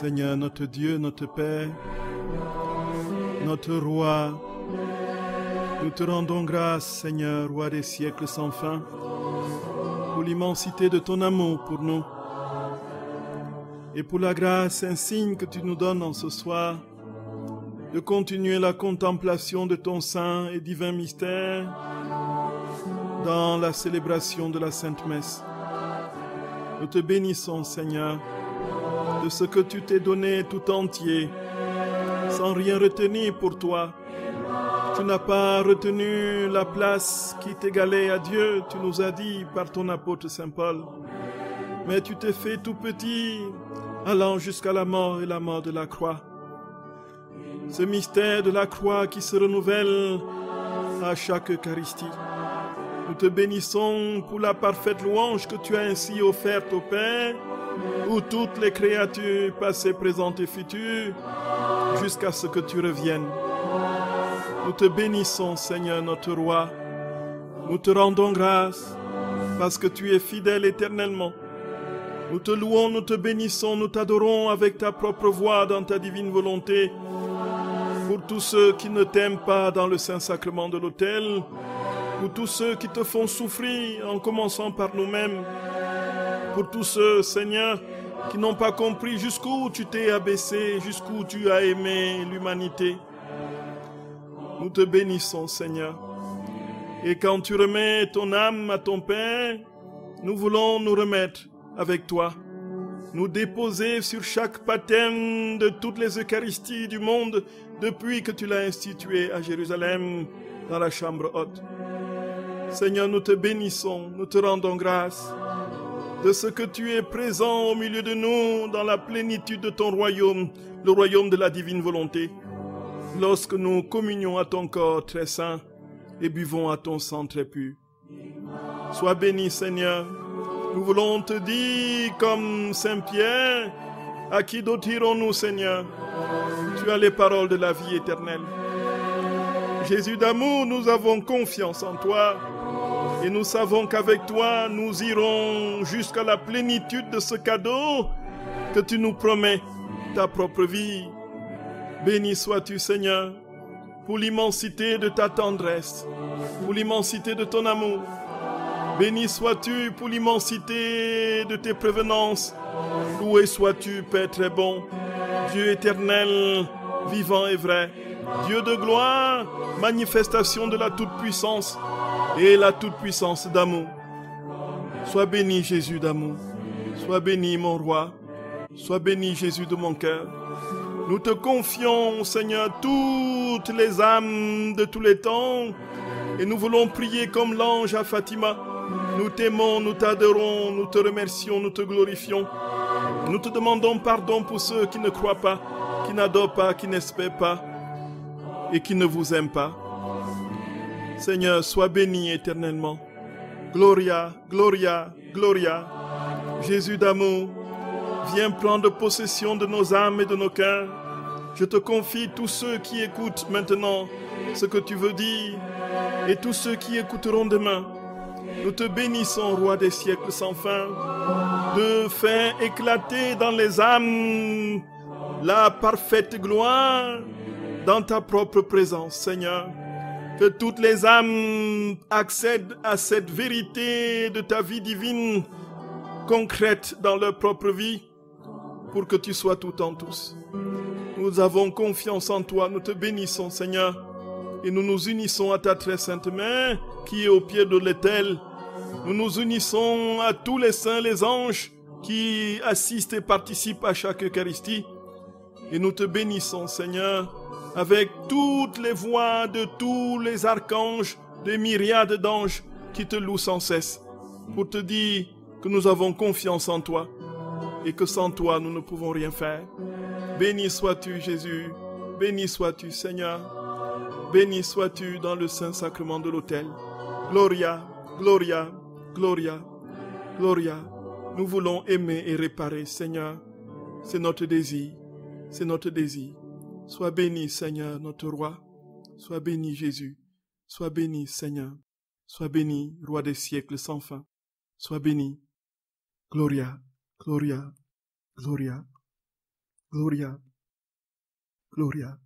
Seigneur notre Dieu, notre Père, notre Roi, nous te rendons grâce, Seigneur, Roi des siècles sans fin, pour l'immensité de ton amour pour nous et pour la grâce un signe que tu nous donnes en ce soir de continuer la contemplation de ton saint et divin mystère dans la célébration de la Sainte Messe. Nous te bénissons, Seigneur de ce que tu t'es donné tout entier, sans rien retenir pour toi. Tu n'as pas retenu la place qui t'égalait à Dieu, tu nous as dit par ton apôtre Saint Paul. Mais tu t'es fait tout petit, allant jusqu'à la mort et la mort de la croix. Ce mystère de la croix qui se renouvelle à chaque Eucharistie. Nous te bénissons pour la parfaite louange que tu as ainsi offerte au Père où toutes les créatures, passées, présentes et futures, jusqu'à ce que tu reviennes. Nous te bénissons, Seigneur notre Roi. Nous te rendons grâce parce que tu es fidèle éternellement. Nous te louons, nous te bénissons, nous t'adorons avec ta propre voix dans ta divine volonté. Pour tous ceux qui ne t'aiment pas dans le Saint-Sacrement de l'autel, pour tous ceux qui te font souffrir en commençant par nous-mêmes, pour tous ceux, Seigneur, qui n'ont pas compris jusqu'où tu t'es abaissé, jusqu'où tu as aimé l'humanité. Nous te bénissons, Seigneur. Et quand tu remets ton âme à ton Père, nous voulons nous remettre avec toi, nous déposer sur chaque baptême de toutes les Eucharisties du monde depuis que tu l'as institué à Jérusalem dans la chambre haute. Seigneur, nous te bénissons, nous te rendons grâce de ce que tu es présent au milieu de nous dans la plénitude de ton royaume, le royaume de la divine volonté. Lorsque nous communions à ton corps très saint et buvons à ton sang très pur. Sois béni Seigneur. Nous voulons te dire comme Saint Pierre, à qui d'autre irons-nous Seigneur Tu as les paroles de la vie éternelle. Jésus d'amour, nous avons confiance en toi. Et nous savons qu'avec toi, nous irons jusqu'à la plénitude de ce cadeau que tu nous promets, ta propre vie. Béni sois-tu, Seigneur, pour l'immensité de ta tendresse, pour l'immensité de ton amour. Béni sois-tu pour l'immensité de tes prévenances. Loué sois-tu, Père très bon, Dieu éternel, vivant et vrai, Dieu de gloire, manifestation de la toute-puissance et la toute-puissance d'amour. Sois béni Jésus d'amour, sois béni mon roi, sois béni Jésus de mon cœur. Nous te confions Seigneur toutes les âmes de tous les temps et nous voulons prier comme l'ange à Fatima. Nous t'aimons, nous t'adorons, nous te remercions, nous te glorifions. Nous te demandons pardon pour ceux qui ne croient pas qui n'adore pas, qui n'espère pas et qui ne vous aime pas. Seigneur, sois béni éternellement. Gloria, gloria, gloria. Jésus d'amour, viens prendre possession de nos âmes et de nos cœurs. Je te confie tous ceux qui écoutent maintenant ce que tu veux dire et tous ceux qui écouteront demain. Nous te bénissons, roi des siècles sans fin, de fin éclater dans les âmes la parfaite gloire dans ta propre présence, Seigneur. Que toutes les âmes accèdent à cette vérité de ta vie divine concrète dans leur propre vie pour que tu sois tout en tous. Nous avons confiance en toi, nous te bénissons Seigneur et nous nous unissons à ta très sainte main qui est au pied de l'autel. Nous nous unissons à tous les saints, les anges qui assistent et participent à chaque Eucharistie et nous te bénissons, Seigneur, avec toutes les voix de tous les archanges, des myriades d'anges qui te louent sans cesse, pour te dire que nous avons confiance en toi et que sans toi nous ne pouvons rien faire. Béni sois-tu, Jésus, béni sois-tu, Seigneur, béni sois-tu dans le saint sacrement de l'autel. Gloria, gloria, gloria, gloria. Nous voulons aimer et réparer, Seigneur. C'est notre désir. C'est notre désir. Sois béni, Seigneur, notre roi. Sois béni, Jésus. Sois béni, Seigneur. Sois béni, roi des siècles sans fin. Sois béni. Gloria, Gloria, Gloria, Gloria, Gloria.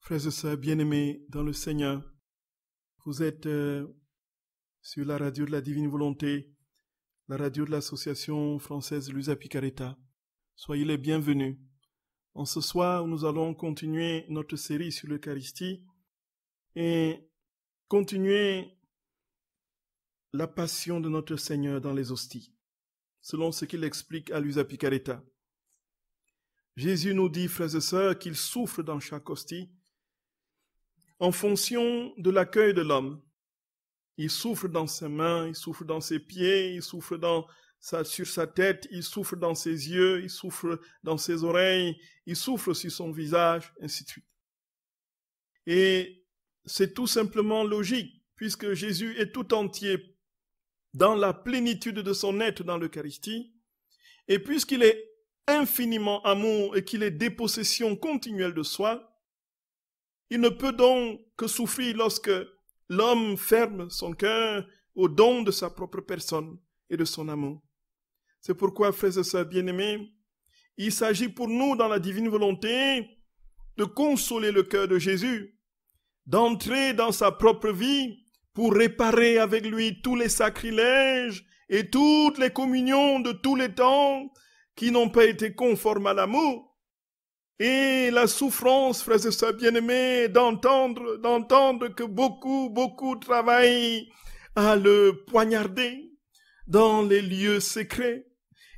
Frères et sœurs bien-aimés dans le Seigneur, vous êtes euh, sur la radio de la Divine Volonté, la radio de l'Association française Lusa Picaretta. Soyez les bienvenus. En ce soir, nous allons continuer notre série sur l'Eucharistie et continuer la passion de notre Seigneur dans les hosties, selon ce qu'il explique à Luisa Picaretta. Jésus nous dit, frères et sœurs, qu'il souffre dans chaque hostie en fonction de l'accueil de l'homme. Il souffre dans ses mains, il souffre dans ses pieds, il souffre dans sur sa tête, il souffre dans ses yeux, il souffre dans ses oreilles, il souffre sur son visage, ainsi de suite. Et c'est tout simplement logique, puisque Jésus est tout entier dans la plénitude de son être dans l'Eucharistie, et puisqu'il est infiniment amour et qu'il est dépossession continuelle de soi, il ne peut donc que souffrir lorsque l'homme ferme son cœur au don de sa propre personne et de son amour. C'est pourquoi, frères et sœurs bien-aimés, il s'agit pour nous, dans la divine volonté, de consoler le cœur de Jésus, d'entrer dans sa propre vie pour réparer avec lui tous les sacrilèges et toutes les communions de tous les temps qui n'ont pas été conformes à l'amour. Et la souffrance, frères et sœurs bien-aimés, d'entendre, d'entendre que beaucoup, beaucoup travaillent à le poignarder dans les lieux secrets,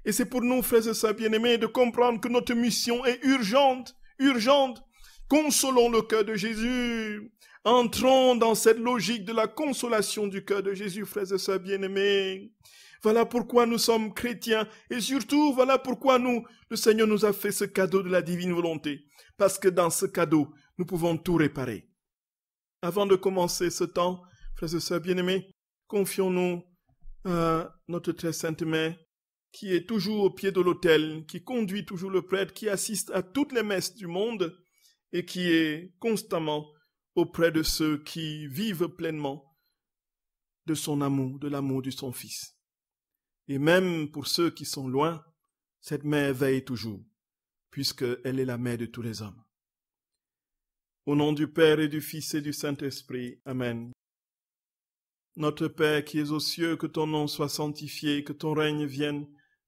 et c'est pour nous, frères et sœurs bien-aimés, de comprendre que notre mission est urgente, urgente. Consolons le cœur de Jésus. Entrons dans cette logique de la consolation du cœur de Jésus, frères et sœurs bien-aimés. Voilà pourquoi nous sommes chrétiens et surtout voilà pourquoi nous, le Seigneur nous a fait ce cadeau de la divine volonté. Parce que dans ce cadeau, nous pouvons tout réparer. Avant de commencer ce temps, frères et sœurs bien-aimés, confions-nous à euh, notre très sainte mère qui est toujours au pied de l'autel, qui conduit toujours le prêtre, qui assiste à toutes les messes du monde et qui est constamment auprès de ceux qui vivent pleinement de son amour, de l'amour de son Fils. Et même pour ceux qui sont loin, cette mère veille toujours, puisqu'elle est la mère de tous les hommes. Au nom du Père et du Fils et du Saint-Esprit. Amen. Notre Père qui es aux cieux, que ton nom soit sanctifié, que ton règne vienne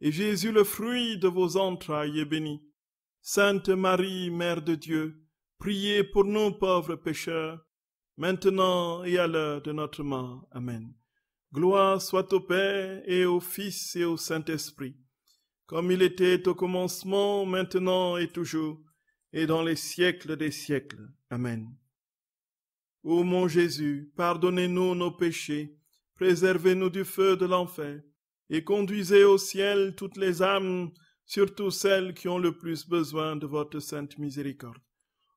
et Jésus, le fruit de vos entrailles, est béni. Sainte Marie, Mère de Dieu, priez pour nous pauvres pécheurs, maintenant et à l'heure de notre mort. Amen. Gloire soit au Père et au Fils et au Saint-Esprit, comme il était au commencement, maintenant et toujours, et dans les siècles des siècles. Amen. Ô mon Jésus, pardonnez-nous nos péchés, préservez-nous du feu de l'enfer, et conduisez au ciel toutes les âmes, surtout celles qui ont le plus besoin de votre sainte miséricorde.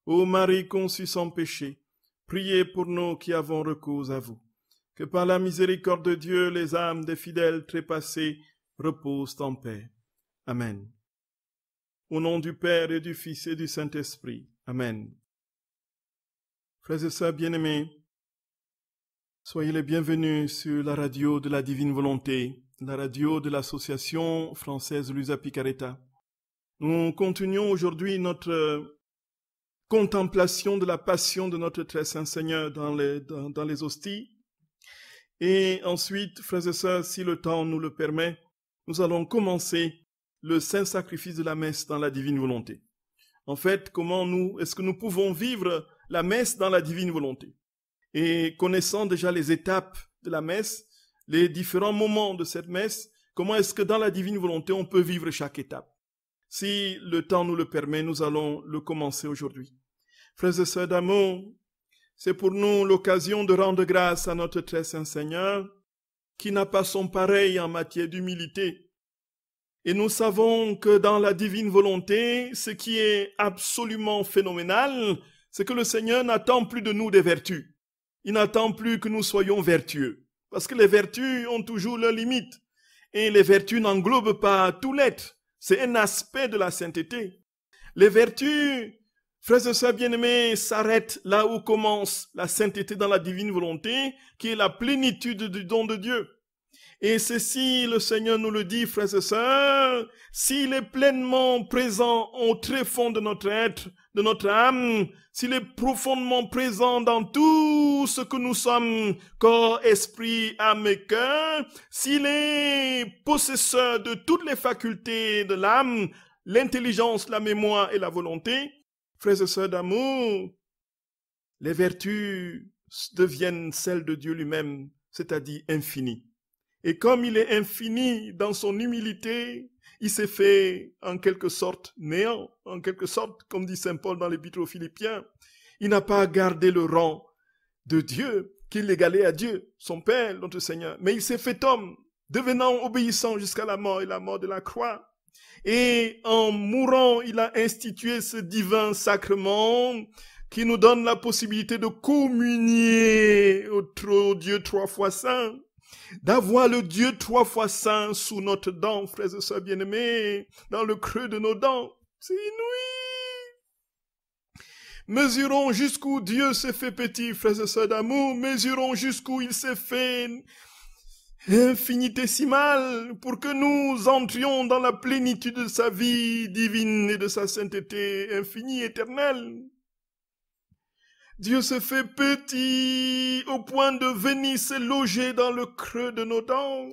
Ô Marie conçue sans péché, priez pour nous qui avons recours à vous. Que par la miséricorde de Dieu, les âmes des fidèles trépassés reposent en paix. Amen. Au nom du Père et du Fils et du Saint-Esprit. Amen. Frères et sœurs bien-aimés, soyez les bienvenus sur la radio de la Divine Volonté la radio de l'association française Lusa Picareta. Nous continuons aujourd'hui notre euh, contemplation de la passion de notre très saint Seigneur dans les, dans, dans les hosties. Et ensuite, frères et sœurs, si le temps nous le permet, nous allons commencer le saint sacrifice de la messe dans la divine volonté. En fait, comment nous, est-ce que nous pouvons vivre la messe dans la divine volonté? Et connaissant déjà les étapes de la messe, les différents moments de cette messe, comment est-ce que dans la divine volonté, on peut vivre chaque étape. Si le temps nous le permet, nous allons le commencer aujourd'hui. Frères et sœurs d'amour, c'est pour nous l'occasion de rendre grâce à notre très saint Seigneur, qui n'a pas son pareil en matière d'humilité. Et nous savons que dans la divine volonté, ce qui est absolument phénoménal, c'est que le Seigneur n'attend plus de nous des vertus. Il n'attend plus que nous soyons vertueux. Parce que les vertus ont toujours leurs limites. Et les vertus n'englobent pas tout l'être. C'est un aspect de la sainteté. Les vertus, frères et sœurs bien-aimés, s'arrêtent là où commence la sainteté dans la divine volonté, qui est la plénitude du don de Dieu. Et ceci, le Seigneur nous le dit, frères et sœurs, s'il est pleinement présent au très-fond de notre être, de notre âme, s'il est profondément présent dans tout ce que nous sommes, corps, esprit, âme et cœur, s'il est possesseur de toutes les facultés de l'âme, l'intelligence, la mémoire et la volonté, frères et sœurs d'amour, les vertus deviennent celles de Dieu lui-même, c'est-à-dire infinies. Et comme il est infini dans son humilité, il s'est fait en quelque sorte néant, en quelque sorte, comme dit Saint Paul dans l'Épître aux Philippiens. Il n'a pas gardé le rang de Dieu, qu'il l'égalait à Dieu, son Père, notre Seigneur, mais il s'est fait homme, devenant obéissant jusqu'à la mort et la mort de la croix. Et en mourant, il a institué ce divin sacrement qui nous donne la possibilité de communier au Dieu trois fois saint d'avoir le Dieu trois fois saint sous notre dent, frères et sœurs bien-aimés, dans le creux de nos dents. C'est inouï. Mesurons jusqu'où Dieu s'est fait petit, frères et sœurs d'amour. Mesurons jusqu'où il s'est fait infinitésimal, pour que nous entrions dans la plénitude de sa vie divine et de sa sainteté infinie, éternelle. Dieu se fait petit au point de venir se loger dans le creux de nos dents.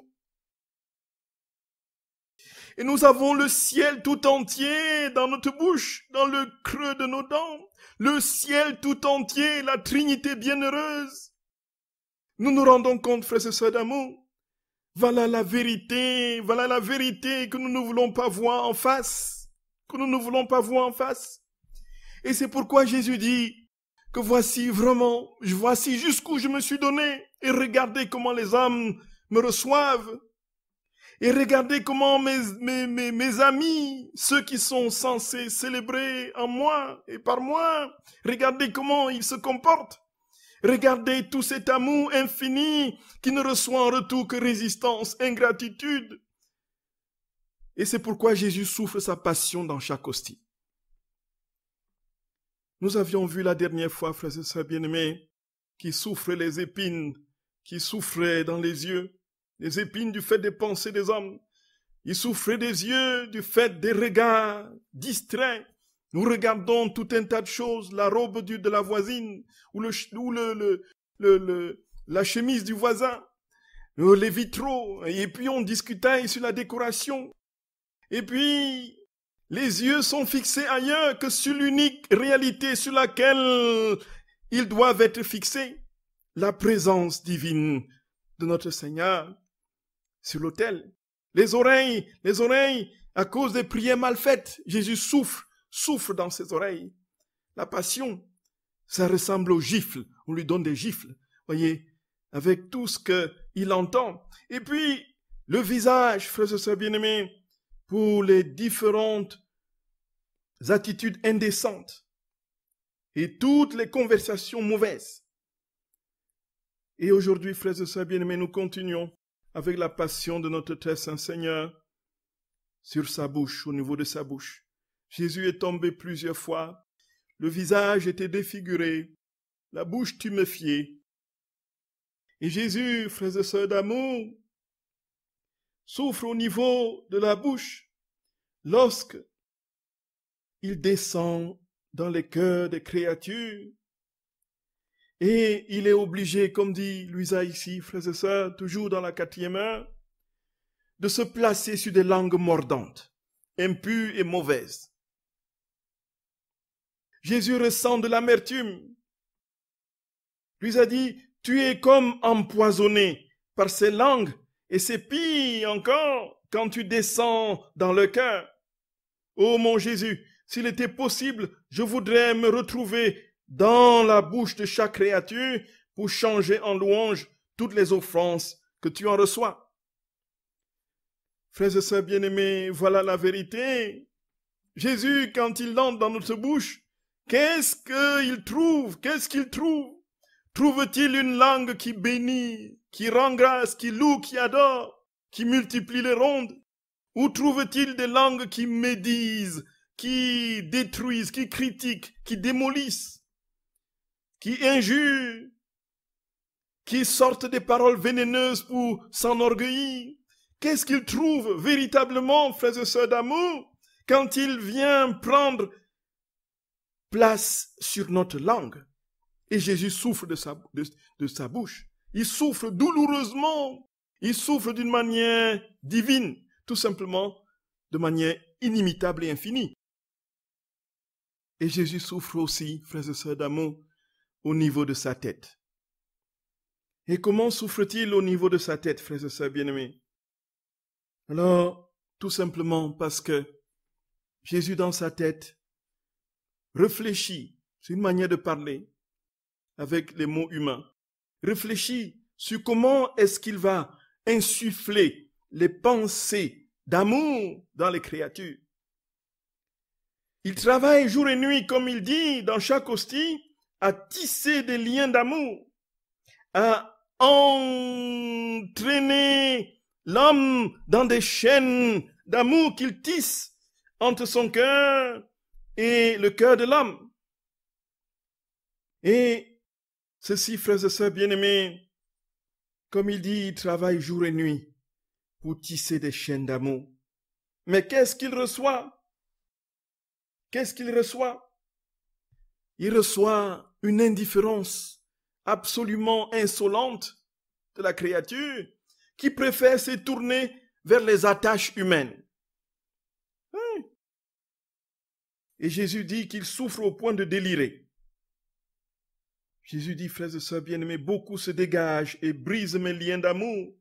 Et nous avons le ciel tout entier dans notre bouche, dans le creux de nos dents. Le ciel tout entier, la Trinité bienheureuse. Nous nous rendons compte, frères et sœurs d'amour. Voilà la vérité, voilà la vérité que nous ne voulons pas voir en face, que nous ne voulons pas voir en face. Et c'est pourquoi Jésus dit, que voici vraiment, je voici jusqu'où je me suis donné, et regardez comment les âmes me reçoivent, et regardez comment mes, mes, amis, ceux qui sont censés célébrer en moi et par moi, regardez comment ils se comportent. Regardez tout cet amour infini qui ne reçoit en retour que résistance, ingratitude. Et c'est pourquoi Jésus souffre sa passion dans chaque hostie. Nous avions vu la dernière fois, Frère et bien qui souffrait les épines, qui souffrait dans les yeux, les épines du fait des pensées des hommes. Il souffrait des yeux du fait des regards distraits. Nous regardons tout un tas de choses, la robe de la voisine ou, le, le, le, la chemise du voisin, euh, les vitraux, et puis on discutait sur la décoration. Et puis, les yeux sont fixés ailleurs que sur l'unique réalité sur laquelle ils doivent être fixés, la présence divine de notre Seigneur sur l'autel. Les oreilles, les oreilles, à cause des prières mal faites, Jésus souffre, souffre dans ses oreilles. La passion, ça ressemble aux gifles. On lui donne des gifles, voyez, avec tout ce qu'il entend. Et puis, le visage, frère et sœurs bien-aimés, pour les différentes attitudes indécentes et toutes les conversations mauvaises. Et aujourd'hui, frères et sœurs bien-aimés, nous continuons avec la passion de notre Très Saint Seigneur sur sa bouche, au niveau de sa bouche. Jésus est tombé plusieurs fois, le visage était défiguré, la bouche tuméfiée. Et Jésus, frères et sœurs d'amour, souffre au niveau de la bouche Lorsque il descend dans les cœurs des créatures, et il est obligé, comme dit Luisa ici, Frère et sœurs, toujours dans la quatrième heure, de se placer sur des langues mordantes, impures et mauvaises. Jésus ressent de l'amertume. Luisa dit, tu es comme empoisonné par ces langues, et c'est pire encore quand tu descends dans le cœur. Ô mon Jésus, s'il était possible, je voudrais me retrouver dans la bouche de chaque créature pour changer en louange toutes les offenses que tu en reçois. Frères et sœurs bien-aimés, voilà la vérité. Jésus, quand il entre dans notre bouche, qu'est-ce qu'il trouve Qu'est-ce qu'il trouve Trouve-t-il une langue qui bénit, qui rend grâce, qui loue, qui adore, qui multiplie les rondes où trouve-t-il des langues qui médisent, qui détruisent, qui critiquent, qui démolissent, qui injurent, qui sortent des paroles vénéneuses pour s'enorgueillir Qu'est-ce qu'il trouve véritablement, frères et sœurs d'amour, quand il vient prendre place sur notre langue Et Jésus souffre de sa, de sa bouche. Il souffre douloureusement. Il souffre d'une manière divine tout simplement de manière inimitable et infinie. Et Jésus souffre aussi, frères et sœurs d'amour, au niveau de sa tête. Et comment souffre-t-il au niveau de sa tête, frères et sœurs bien-aimés Alors, tout simplement parce que Jésus dans sa tête réfléchit, c'est une manière de parler avec les mots humains, réfléchit sur comment est-ce qu'il va insuffler les pensées d'amour dans les créatures. Il travaille jour et nuit, comme il dit dans chaque hostie, à tisser des liens d'amour, à entraîner l'homme dans des chaînes d'amour qu'il tisse entre son cœur et le cœur de l'homme. Et ceci, frères et sœurs bien-aimés, comme il dit, il travaille jour et nuit pour tisser des chaînes d'amour. Mais qu'est-ce qu'il reçoit Qu'est-ce qu'il reçoit Il reçoit une indifférence absolument insolente de la créature qui préfère se tourner vers les attaches humaines. Hein? Et Jésus dit qu'il souffre au point de délirer. Jésus dit, frères et sœurs bien-aimés, beaucoup se dégagent et brisent mes liens d'amour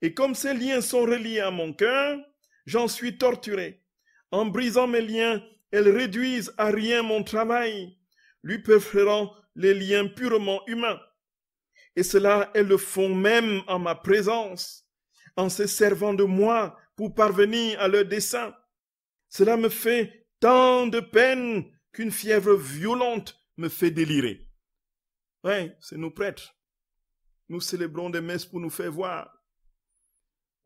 et comme ces liens sont reliés à mon cœur, j'en suis torturé. En brisant mes liens, elles réduisent à rien mon travail, lui préférant les liens purement humains. Et cela, elles le font même en ma présence, en se servant de moi pour parvenir à leur dessein. Cela me fait tant de peine qu'une fièvre violente me fait délirer. Oui, c'est nos prêtres. Nous célébrons des messes pour nous faire voir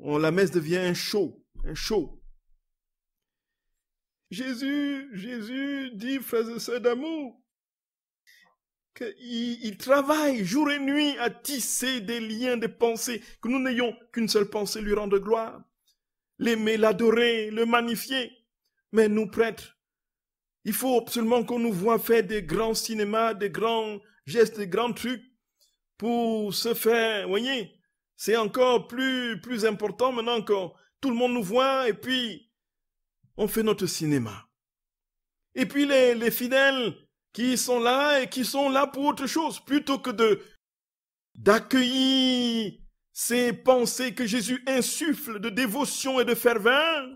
on, la messe devient un show, un show. Jésus, Jésus dit, frères et sœurs d'amour, qu'il il travaille jour et nuit à tisser des liens de pensées, que nous n'ayons qu'une seule pensée lui rendre gloire, l'aimer, l'adorer, le magnifier. Mais nous, prêtres, il faut absolument qu'on nous voit faire des grands cinémas, des grands gestes, des grands trucs pour se faire, voyez, c'est encore plus, plus important maintenant que tout le monde nous voit et puis on fait notre cinéma. Et puis les, fidèles qui sont là et qui sont là pour autre chose, plutôt que de d'accueillir ces pensées que Jésus insuffle de dévotion et de ferveur.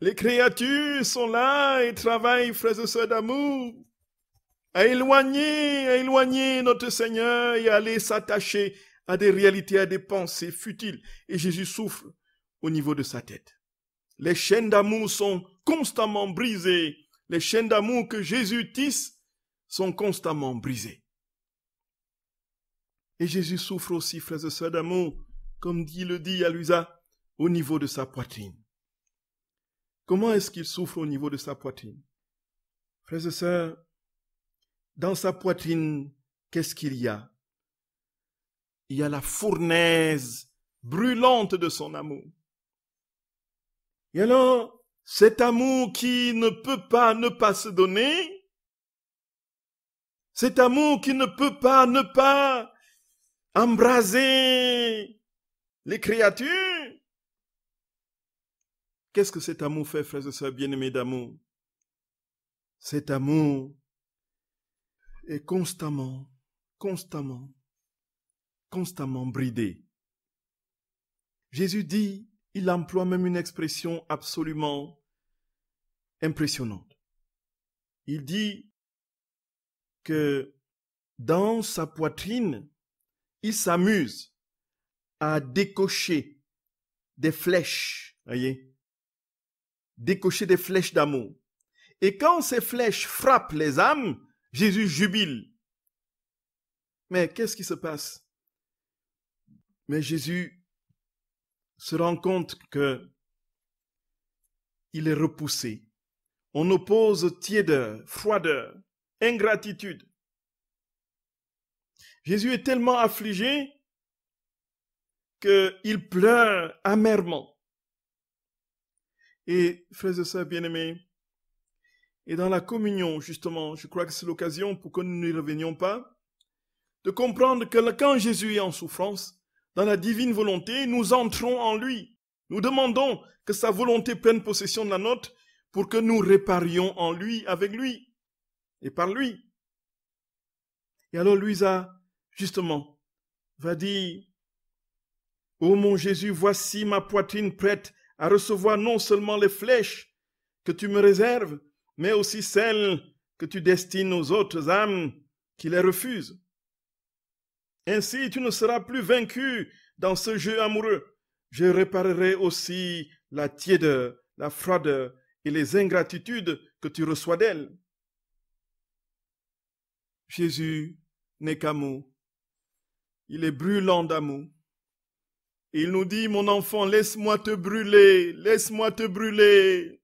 Les créatures sont là et travaillent, frères et sœurs d'amour, à éloigner, à éloigner notre Seigneur et à aller s'attacher à des réalités, à des pensées futiles, et Jésus souffre au niveau de sa tête. Les chaînes d'amour sont constamment brisées. Les chaînes d'amour que Jésus tisse sont constamment brisées. Et Jésus souffre aussi, frères et sœurs d'amour, comme dit le dit Alusa, au niveau de sa poitrine. Comment est-ce qu'il souffre au niveau de sa poitrine Frères et sœurs, dans sa poitrine, qu'est-ce qu'il y a il y a la fournaise brûlante de son amour. Et alors, cet amour qui ne peut pas ne pas se donner, cet amour qui ne peut pas ne pas embraser les créatures, qu'est-ce que cet amour fait, frères et sœurs bien-aimés d'amour Cet amour est constamment, constamment constamment bridé. Jésus dit, il emploie même une expression absolument impressionnante. Il dit que dans sa poitrine, il s'amuse à décocher des flèches, voyez, décocher des flèches d'amour. Et quand ces flèches frappent les âmes, Jésus jubile. Mais qu'est-ce qui se passe mais Jésus se rend compte que il est repoussé. On oppose tiédeur, froideur, ingratitude. Jésus est tellement affligé qu'il pleure amèrement. Et frères et sœurs bien-aimés, et dans la communion, justement, je crois que c'est l'occasion pour que nous ne revenions pas, de comprendre que quand Jésus est en souffrance, dans la divine volonté, nous entrons en lui. Nous demandons que sa volonté prenne possession de la nôtre pour que nous réparions en lui, avec lui, et par lui. Et alors Luisa, justement, va dire, Ô mon Jésus, voici ma poitrine prête à recevoir non seulement les flèches que tu me réserves, mais aussi celles que tu destines aux autres âmes qui les refusent. Ainsi tu ne seras plus vaincu dans ce jeu amoureux. Je réparerai aussi la tiédeur, la froideur et les ingratitudes que tu reçois d'elle. Jésus n'est qu'amour. Il est brûlant d'amour. Il nous dit, mon enfant, laisse-moi te brûler, laisse-moi te brûler,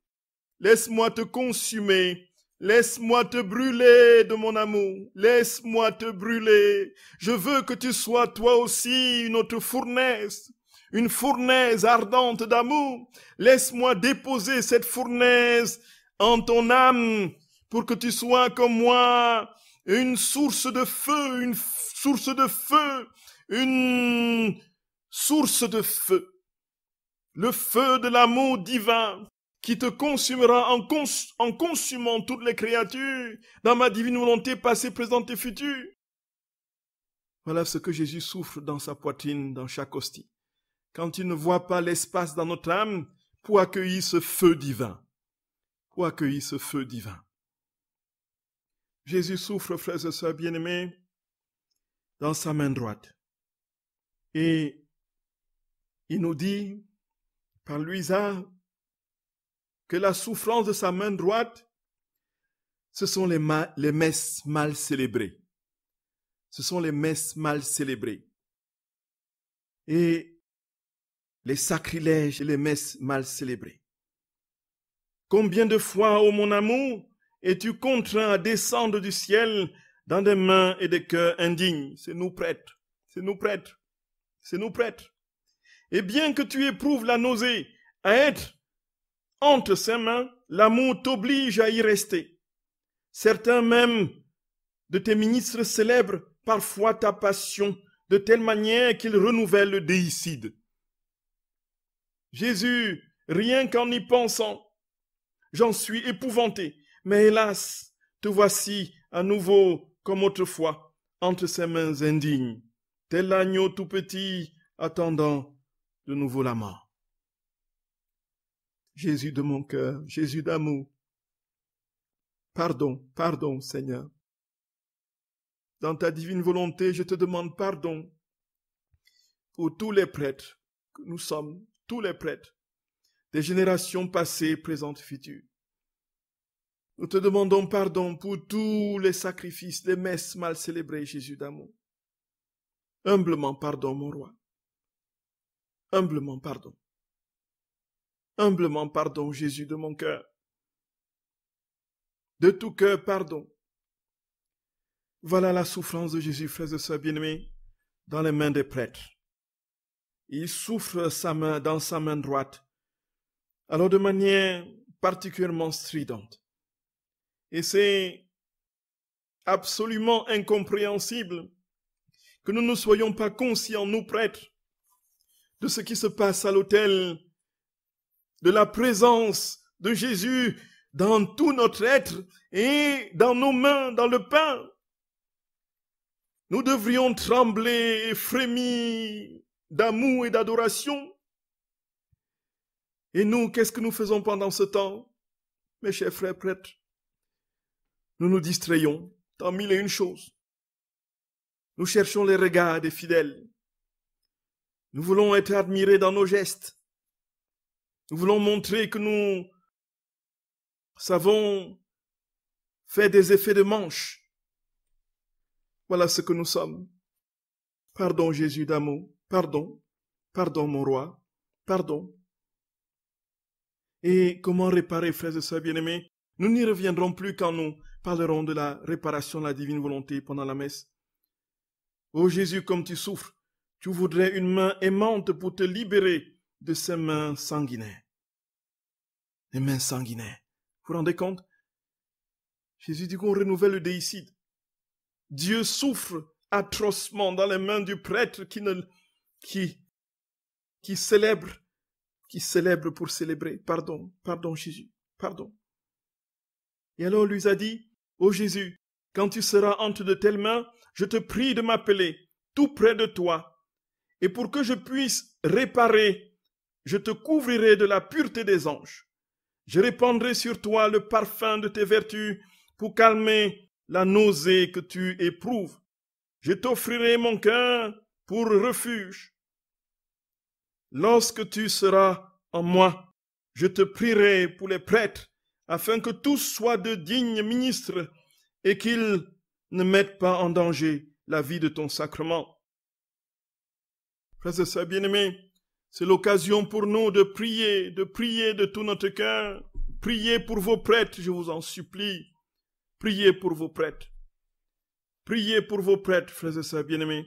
laisse-moi te consumer, Laisse-moi te brûler de mon amour, laisse-moi te brûler. Je veux que tu sois toi aussi une autre fournaise, une fournaise ardente d'amour. Laisse-moi déposer cette fournaise en ton âme pour que tu sois comme moi une source de feu, une source de feu, une source de feu. Le feu de l'amour divin, qui te consumera en, en consumant toutes les créatures dans ma divine volonté passée, présente et future. Voilà ce que Jésus souffre dans sa poitrine, dans chaque hostie, quand il ne voit pas l'espace dans notre âme pour accueillir ce feu divin, pour accueillir ce feu divin. Jésus souffre, frères et sœurs bien-aimés, dans sa main droite. Et il nous dit, par Luisa que la souffrance de sa main droite, ce sont les, messes mal célébrées. Ce sont les messes mal célébrées. Et les sacrilèges et les messes mal célébrées. Combien de fois, ô mon amour, es-tu contraint à descendre du ciel dans des mains et des cœurs indignes C'est nous prêtres, c'est nous prêtres, c'est nous prêtres. Et bien que tu éprouves la nausée à être entre ses mains, l'amour t'oblige à y rester. Certains même de tes ministres célèbrent parfois ta passion de telle manière qu'ils renouvellent le déicide. Jésus, rien qu'en y pensant, j'en suis épouvanté, mais hélas, te voici à nouveau comme autrefois entre ses mains indignes, tel l'agneau tout petit attendant de nouveau la mort. Jésus de mon cœur, Jésus d'amour. Pardon, pardon, Seigneur. Dans ta divine volonté, je te demande pardon pour tous les prêtres que nous sommes, tous les prêtres, des générations passées, présentes, futures. Nous te demandons pardon pour tous les sacrifices, les messes mal célébrées, Jésus d'amour. Humblement pardon, mon roi. Humblement pardon. Humblement pardon, Jésus, de mon cœur. De tout cœur, pardon. Voilà la souffrance de Jésus, frère de sa bien-aimés, dans les mains des prêtres. Il souffre sa main dans sa main droite, alors de manière particulièrement stridente. Et c'est absolument incompréhensible que nous ne soyons pas conscients, nous prêtres, de ce qui se passe à l'autel de la présence de Jésus dans tout notre être et dans nos mains, dans le pain. Nous devrions trembler et frémir d'amour et d'adoration. Et nous, qu'est-ce que nous faisons pendant ce temps, mes chers frères prêtres Nous nous distrayons dans mille et une choses. Nous cherchons les regards des fidèles. Nous voulons être admirés dans nos gestes. Nous voulons montrer que nous savons faire des effets de manche. Voilà ce que nous sommes. Pardon Jésus d'amour, pardon, pardon mon roi, pardon. Et comment réparer, frères et sœurs bien-aimés Nous n'y reviendrons plus quand nous parlerons de la réparation de la divine volonté pendant la messe. Ô Jésus, comme tu souffres, tu voudrais une main aimante pour te libérer de ses mains sanguinaires. Les mains sanguinaires. Vous vous rendez compte Jésus dit qu'on renouvelle le déicide. Dieu souffre atrocement dans les mains du prêtre qui ne, qui, qui célèbre, qui célèbre pour célébrer. Pardon, pardon Jésus, pardon. Et alors lui a dit, ô Jésus, quand tu seras entre de telles mains, je te prie de m'appeler tout près de toi, et pour que je puisse réparer je te couvrirai de la pureté des anges. Je répandrai sur toi le parfum de tes vertus pour calmer la nausée que tu éprouves. Je t'offrirai mon cœur pour refuge. Lorsque tu seras en moi, je te prierai pour les prêtres, afin que tous soient de dignes ministres et qu'ils ne mettent pas en danger la vie de ton sacrement. Frères et bien-aimés, c'est l'occasion pour nous de prier, de prier de tout notre cœur. Priez pour vos prêtres, je vous en supplie. Priez pour vos prêtres. Priez pour vos prêtres, frères et sœurs bien-aimés.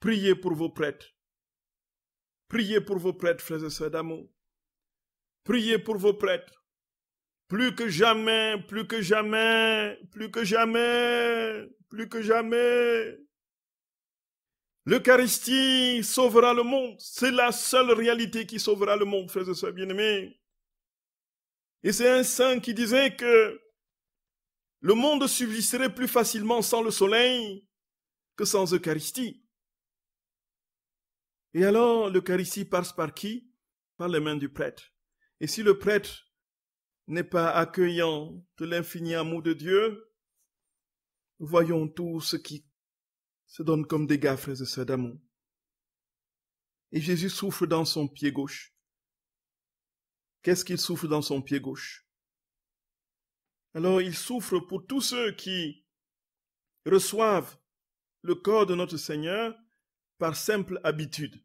Priez pour vos prêtres. Priez pour vos prêtres, frères et sœurs d'amour. Priez pour vos prêtres. Plus que jamais, plus que jamais, plus que jamais, plus que jamais. L'Eucharistie sauvera le monde. C'est la seule réalité qui sauvera le monde, frères et sœurs bien-aimés. Et c'est un saint qui disait que le monde subsisterait plus facilement sans le soleil que sans Eucharistie. Et alors, l'Eucharistie passe par qui Par les mains du prêtre. Et si le prêtre n'est pas accueillant de l'infini amour de Dieu, voyons tout ce qui se donne comme des gars, frères et sœurs d'amour. Et Jésus souffre dans son pied gauche. Qu'est-ce qu'il souffre dans son pied gauche Alors il souffre pour tous ceux qui reçoivent le corps de notre Seigneur par simple habitude,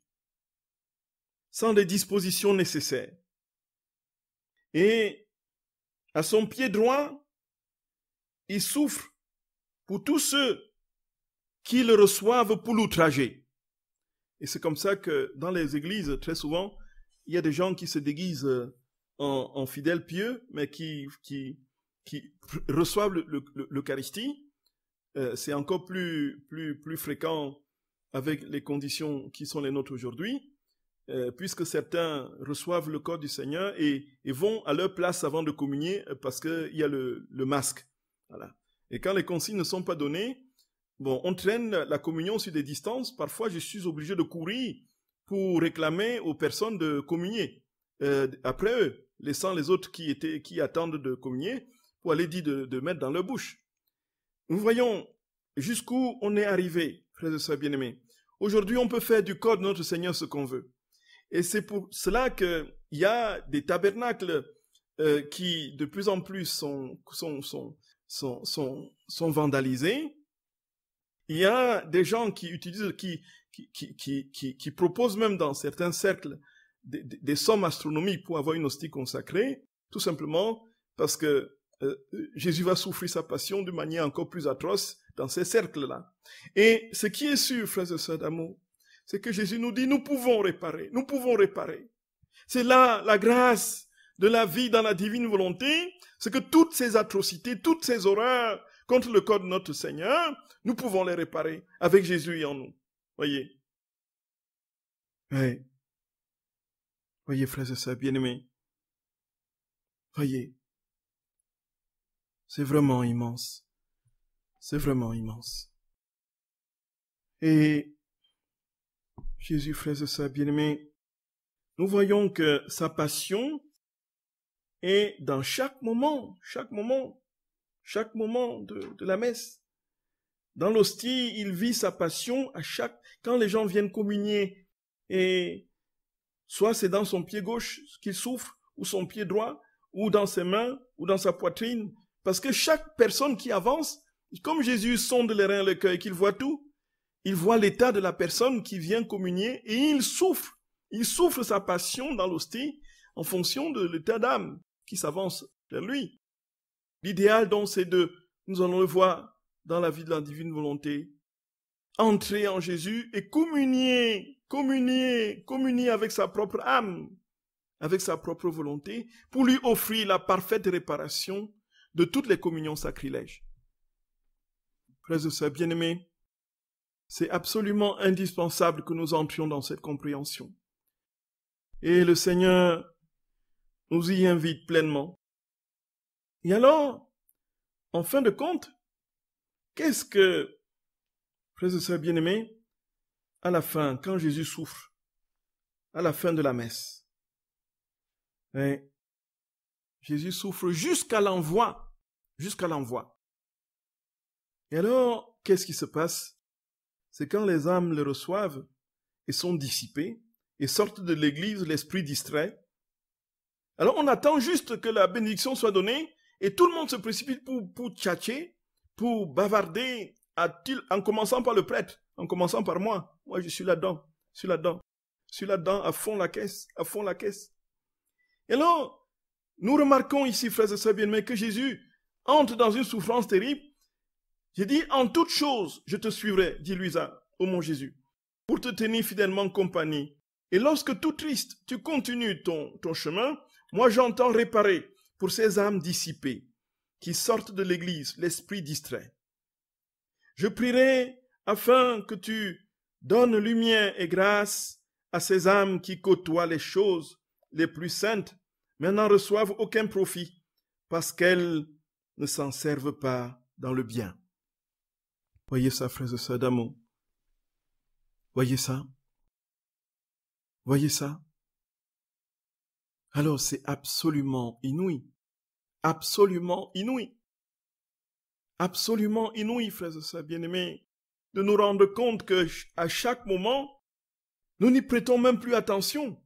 sans les dispositions nécessaires. Et à son pied droit, il souffre pour tous ceux qui le reçoivent pour l'outrager. Et c'est comme ça que dans les églises, très souvent, il y a des gens qui se déguisent euh, en, fidèles pieux, mais qui, qui, qui reçoivent l'Eucharistie. Euh, c'est encore plus, plus, plus fréquent avec les conditions qui sont les nôtres aujourd'hui, euh, puisque certains reçoivent le corps du Seigneur et, vont à leur place avant de communier parce qu'il y a le, le masque. Voilà. Et quand les consignes ne sont pas données, Bon, on traîne la communion sur des distances. Parfois, je suis obligé de courir pour réclamer aux personnes de communier euh, après eux, laissant les autres qui étaient qui attendent de communier pour aller dire de, mettre dans leur bouche. Nous voyons jusqu'où on est arrivé, frères et sœurs bien-aimés. Aujourd'hui, on peut faire du corps de notre Seigneur ce qu'on veut. Et c'est pour cela qu'il y a des tabernacles euh, qui, de plus en plus, sont, sont, sont vandalisés il y a des gens qui utilisent, qui, qui, qui, qui, qui proposent même dans certains cercles des, des, sommes astronomiques pour avoir une hostie consacrée, tout simplement parce que euh, Jésus va souffrir sa passion de manière encore plus atroce dans ces cercles-là. Et ce qui est sûr, frères et sœurs d'amour, c'est que Jésus nous dit, nous pouvons réparer, nous pouvons réparer. C'est là la grâce de la vie dans la divine volonté, c'est que toutes ces atrocités, toutes ces horreurs contre le corps de notre Seigneur, nous pouvons les réparer avec Jésus en nous. Voyez. Oui. Voyez, frères et sœurs bien-aimés. Voyez. C'est vraiment immense. C'est vraiment immense. Et Jésus, frères et sœurs bien-aimés, nous voyons que sa passion est dans chaque moment, chaque moment, chaque moment de, la messe. Dans l'hostie, il vit sa passion à chaque, quand les gens viennent communier et soit c'est dans son pied gauche qu'il souffre ou son pied droit ou dans ses mains ou dans sa poitrine parce que chaque personne qui avance, comme Jésus sonde les reins et le cœur et qu'il voit tout, il voit l'état de la personne qui vient communier et il souffre. Il souffre sa passion dans l'hostie en fonction de l'état d'âme qui s'avance vers lui. L'idéal, donc, c'est de, nous allons le voir dans la vie de la divine volonté, entrer en Jésus et communier, communier, communier avec sa propre âme, avec sa propre volonté, pour lui offrir la parfaite réparation de toutes les communions sacrilèges. Frères et sœurs bien-aimés, c'est absolument indispensable que nous entrions dans cette compréhension. Et le Seigneur nous y invite pleinement. Et alors, en fin de compte, qu'est-ce que, frères et sœurs bien aimé à la fin, quand Jésus souffre, à la fin de la messe, hein, Jésus souffre jusqu'à l'envoi, jusqu'à l'envoi. Et alors, qu'est-ce qui se passe C'est quand les âmes le reçoivent et sont dissipées et sortent de l'église l'esprit distrait. Alors on attend juste que la bénédiction soit donnée et tout le monde se précipite pour, pour tchatcher, pour bavarder, il en commençant par le prêtre, en commençant par moi. Moi, je suis là-dedans, je suis là-dedans, je suis là-dedans, à fond la caisse, à fond la caisse. Et là, nous remarquons ici, frères et sœurs bien-aimés, que Jésus entre dans une souffrance terrible. J'ai dit, en toute chose, je te suivrai, dit Luisa, au mon Jésus, pour te tenir fidèlement compagnie. Et lorsque tout triste, tu continues ton, ton chemin, moi j'entends réparer pour ces âmes dissipées qui sortent de l'Église, l'esprit distrait. Je prierai afin que tu donnes lumière et grâce à ces âmes qui côtoient les choses les plus saintes, mais n'en reçoivent aucun profit, parce qu'elles ne s'en servent pas dans le bien. Voyez ça, frères et sœurs d'amour. Voyez ça. Voyez ça. Alors c'est absolument inouï. Absolument inouï. Absolument inouï, frères et sœurs bien-aimés, de nous rendre compte que à chaque moment, nous n'y prêtons même plus attention.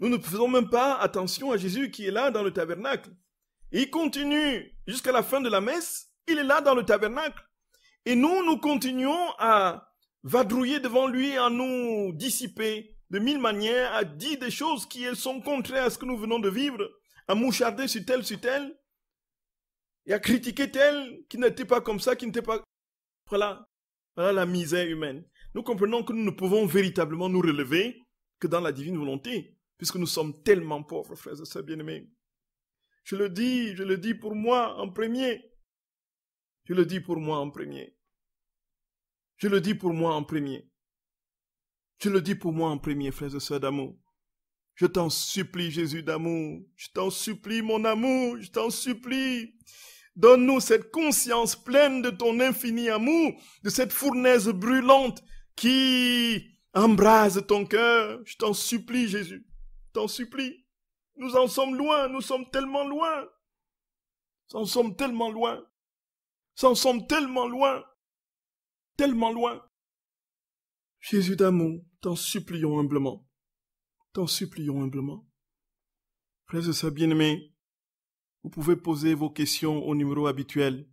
Nous ne faisons même pas attention à Jésus qui est là dans le tabernacle. il continue jusqu'à la fin de la messe, il est là dans le tabernacle. Et nous, nous continuons à vadrouiller devant lui, à nous dissiper, de mille manières, a dit des choses qui sont contraires à ce que nous venons de vivre, à moucharder sur tel, sur tel, et à critiquer tel qui n'était pas comme ça, qui n'était pas... Voilà, voilà la misère humaine. Nous comprenons que nous ne pouvons véritablement nous relever que dans la divine volonté, puisque nous sommes tellement pauvres, frères et sœurs bien-aimés. Je le dis, je le dis pour moi en premier. Je le dis pour moi en premier. Je le dis pour moi en premier. Je le dis pour moi en premier, frères et sœurs d'amour. Je t'en supplie, Jésus d'amour. Je t'en supplie, mon amour. Je t'en supplie. Donne-nous cette conscience pleine de ton infini amour, de cette fournaise brûlante qui embrase ton cœur. Je t'en supplie, Jésus. Je t'en supplie. Nous en sommes loin. Nous sommes tellement loin. Nous en sommes tellement loin. Nous en sommes tellement loin. Tellement loin. Jésus d'amour, t'en supplions humblement. T'en supplions humblement. Frères et sœurs bien-aimés, vous pouvez poser vos questions au numéro habituel.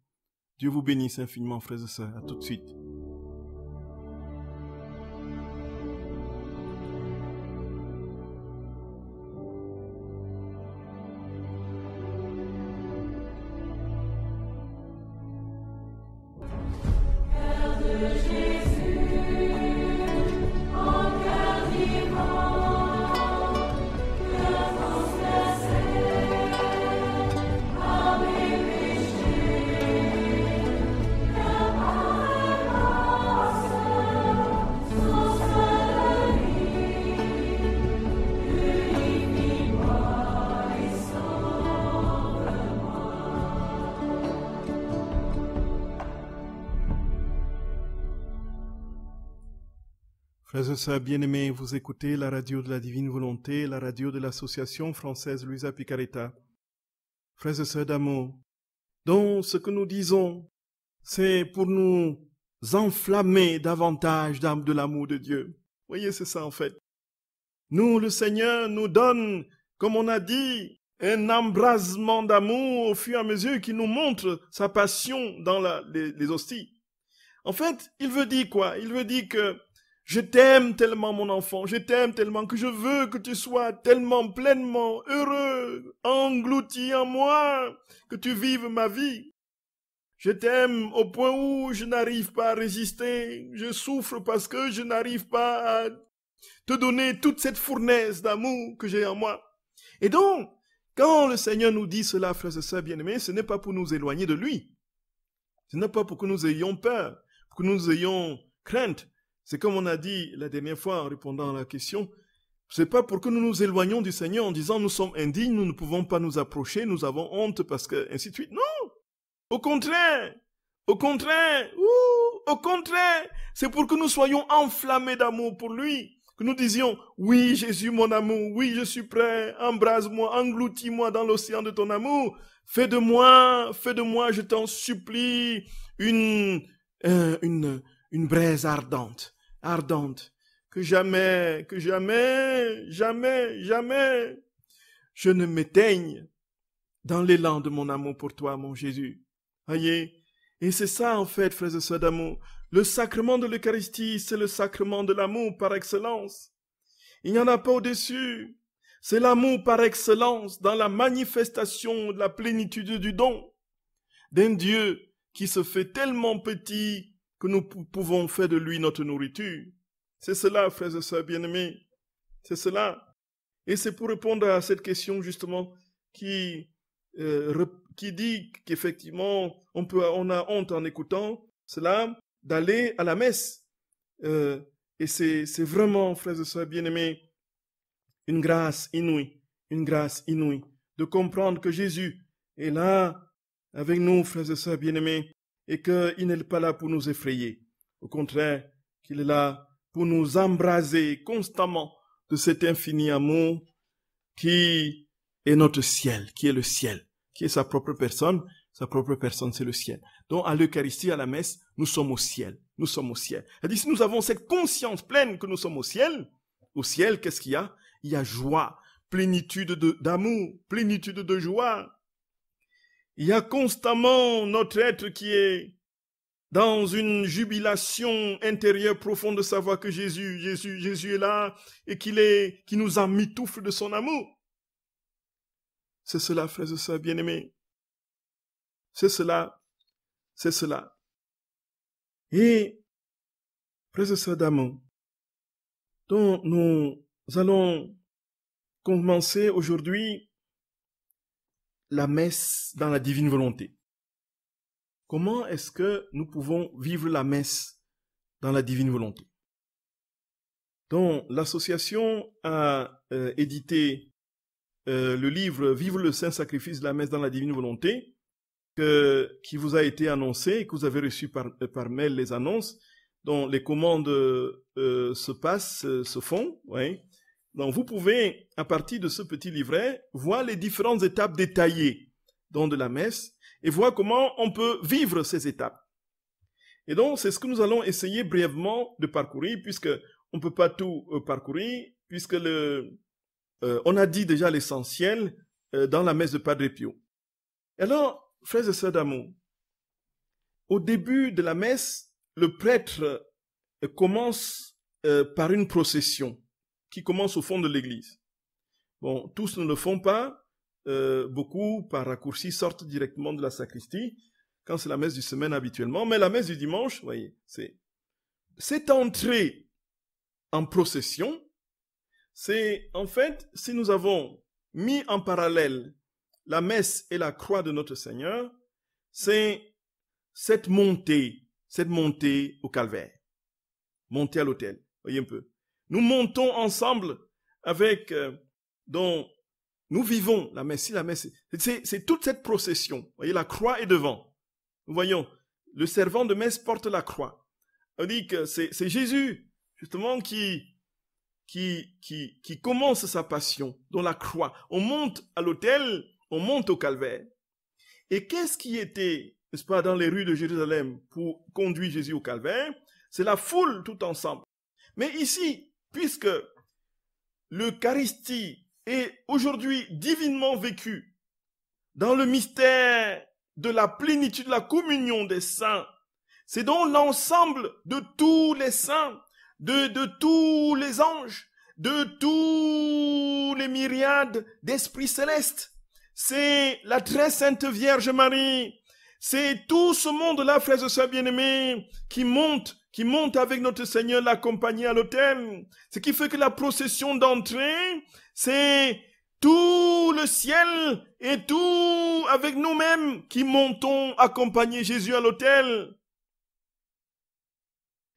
Dieu vous bénisse infiniment, frères et sœurs. À tout de suite. sœurs, bien aimés vous écoutez la radio de la Divine Volonté, la radio de l'Association française Luisa Picareta. Frères et sœurs d'amour, donc ce que nous disons, c'est pour nous enflammer davantage d'âme de l'amour de Dieu. Voyez, c'est ça en fait. Nous, le Seigneur nous donne, comme on a dit, un embrasement d'amour au fur et à mesure qu'il nous montre sa passion dans les, les hosties. En fait, il veut dire quoi Il veut dire que je t'aime tellement, mon enfant, je t'aime tellement que je veux que tu sois tellement pleinement heureux, englouti en moi, que tu vives ma vie. Je t'aime au point où je n'arrive pas à résister, je souffre parce que je n'arrive pas à te donner toute cette fournaise d'amour que j'ai en moi. Et donc, quand le Seigneur nous dit cela, frère et bien-aimés, ce n'est pas pour nous éloigner de lui. Ce n'est pas pour que nous ayons peur, pour que nous ayons crainte, c'est comme on a dit la dernière fois en répondant à la question, c'est pas pour que nous nous éloignions du Seigneur en disant nous sommes indignes, nous ne pouvons pas nous approcher, nous avons honte parce que ainsi de suite. Non. Au contraire. Au contraire. Ouh, au contraire. C'est pour que nous soyons enflammés d'amour pour lui. Que nous disions, oui, Jésus, mon amour, oui, je suis prêt, embrase-moi, engloutis-moi dans l'océan de ton amour. Fais de moi, fais de moi, je t'en supplie, une, euh, une, une braise ardente ardente que jamais, que jamais, jamais, jamais je ne m'éteigne dans l'élan de mon amour pour toi, mon Jésus. Voyez, et c'est ça en fait, frères et sœurs d'amour. Le sacrement de l'Eucharistie, c'est le sacrement de l'amour par excellence. Il n'y en a pas au-dessus. C'est l'amour par excellence dans la manifestation de la plénitude du don d'un Dieu qui se fait tellement petit que nous pouvons faire de lui notre nourriture. C'est cela, frères et sœurs bien-aimés. C'est cela. Et c'est pour répondre à cette question justement qui, euh, qui dit qu'effectivement on, peut, on a honte en écoutant cela d'aller à la messe. Euh, et c'est vraiment, frères et sœurs bien-aimés, une grâce inouïe, une grâce inouïe de comprendre que Jésus est là avec nous, frères et sœurs bien-aimés, et qu'il n'est pas là pour nous effrayer. Au contraire, qu'il est là pour nous embraser constamment de cet infini amour qui est notre ciel, qui est le ciel, qui est sa propre personne. Sa propre personne, c'est le ciel. Donc, à l'Eucharistie, à la messe, nous sommes au ciel. Nous sommes au ciel. cest à si nous avons cette conscience pleine que nous sommes au ciel, au ciel, qu'est-ce qu'il y a Il y a joie, plénitude d'amour, plénitude de joie, il y a constamment notre être qui est dans une jubilation intérieure profonde de savoir que Jésus, Jésus, Jésus est là et qu'il est, qui nous a mitoufle de son amour. C'est cela, frère et sœurs bien-aimés. C'est cela. C'est cela. Et, frère et d'amour, dont nous allons commencer aujourd'hui la messe dans la divine volonté. Comment est-ce que nous pouvons vivre la messe dans la divine volonté Donc, l'association a euh, édité euh, le livre Vivre le Saint Sacrifice la Messe dans la Divine Volonté, qui vous a été annoncé et que vous avez reçu par, euh, mail les annonces, dont les commandes se passent, se font. Oui. Donc vous pouvez, à partir de ce petit livret, voir les différentes étapes détaillées dans de la messe et voir comment on peut vivre ces étapes. Et donc c'est ce que nous allons essayer brièvement de parcourir puisque on peut pas tout euh, parcourir puisque le, euh, on a dit déjà l'essentiel euh, dans la messe de Padre Pio. Alors, frères et sœurs d'amour, au début de la messe, le prêtre commence par une procession qui commence au fond de l'église. Bon, tous ne le font pas. Euh, beaucoup, par raccourci, sortent directement de la sacristie quand c'est la messe du semaine habituellement. Mais la messe du dimanche, voyez, c'est cette entrée en procession. C'est en fait, si nous avons mis en parallèle la messe et la croix de notre Seigneur, c'est cette montée, cette montée au calvaire, montée à l'autel. Voyez un peu. Nous montons ensemble avec, euh, dont nous vivons la messe. La messe, c'est toute cette procession. voyez, la croix est devant. Nous voyons, le servant de messe porte la croix. On dit que c'est Jésus, justement, qui, qui, qui, qui commence sa passion, dans la croix. On monte à l'autel, on monte au calvaire. Et qu'est-ce qui était, n'est-ce pas, dans les rues de Jérusalem pour conduire Jésus au calvaire C'est la foule tout ensemble. Mais ici, puisque l'Eucharistie est aujourd'hui divinement vécue dans le mystère de la plénitude, de la communion des saints. C'est donc l'ensemble de tous les saints, de, tous les anges, de tous les myriades d'esprits célestes. C'est la très sainte Vierge Marie. C'est tout ce monde-là, frères et sœurs bien-aimés, qui monte qui monte avec notre Seigneur l'accompagner à l'autel. Ce qui fait que la procession d'entrée, c'est tout le ciel et tout avec nous-mêmes qui montons accompagner Jésus à l'autel.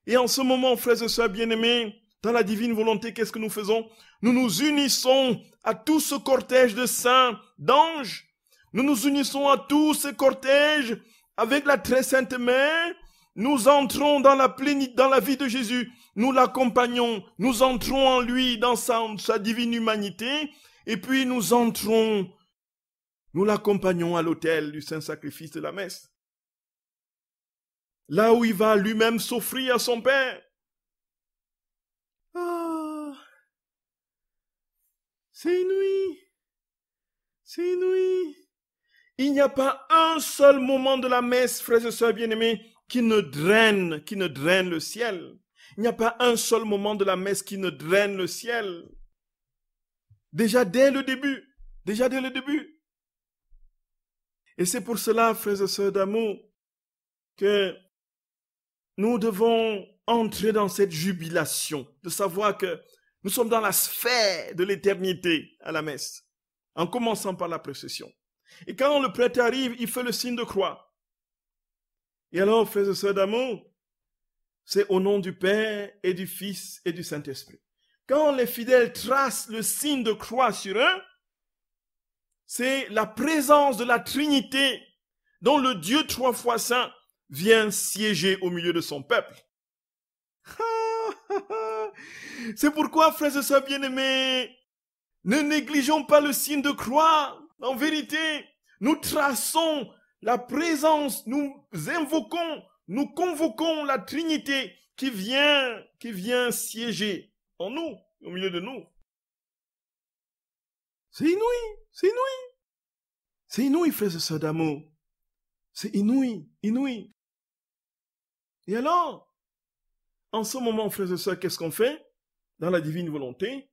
Et en ce moment, frères et sœurs bien-aimés, dans la divine volonté, qu'est-ce que nous faisons Nous nous unissons à tout ce cortège de saints, d'anges. Nous nous unissons à tout ce cortège avec la très sainte mère nous entrons dans la plénitude, dans la vie de Jésus. Nous l'accompagnons. Nous entrons en lui, dans sa, divine humanité. Et puis nous entrons, nous l'accompagnons à l'autel du Saint-Sacrifice de la Messe. Là où il va lui-même s'offrir à son Père. Ah. c'est inouï. C'est inouï. Il n'y a pas un seul moment de la messe, frères et sœurs bien-aimés, qui ne draine, qui ne draine le ciel. Il n'y a pas un seul moment de la messe qui ne draine le ciel. Déjà dès le début, déjà dès le début. Et c'est pour cela, frères et sœurs d'amour, que nous devons entrer dans cette jubilation, de savoir que nous sommes dans la sphère de l'éternité à la messe, en commençant par la procession. Et quand le prêtre arrive, il fait le signe de croix. Et alors, frères et sœurs d'amour, c'est au nom du Père et du Fils et du Saint-Esprit. Quand les fidèles tracent le signe de croix sur eux, c'est la présence de la Trinité dont le Dieu trois fois saint vient siéger au milieu de son peuple. C'est pourquoi, frères et sœurs bien-aimés, ne négligeons pas le signe de croix. En vérité, nous traçons la présence, nous invoquons, nous convoquons la Trinité qui vient, qui vient siéger en nous, au milieu de nous. C'est inouï, c'est inouï. C'est inouï, frères et sœurs d'amour. C'est inouï, inouï. Et alors, en ce moment, frères et sœurs, qu'est-ce qu'on fait Dans la divine volonté,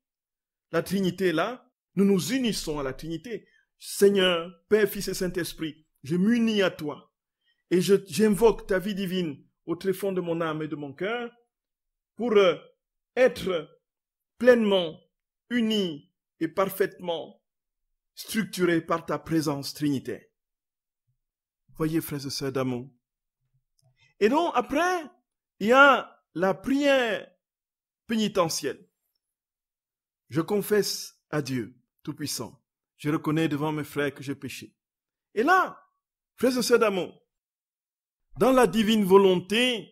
la Trinité est là, nous nous unissons à la Trinité. Seigneur, Père, Fils et Saint-Esprit, je m'unis à toi et j'invoque ta vie divine au tréfonds de mon âme et de mon cœur pour euh, être pleinement uni et parfaitement structuré par ta présence trinitaire. Voyez, frères et sœurs d'amour. Et donc, après, il y a la prière pénitentielle. Je confesse à Dieu Tout-Puissant. Je reconnais devant mes frères que j'ai péché. Et là, Frères et sœurs d'amour, dans la divine volonté,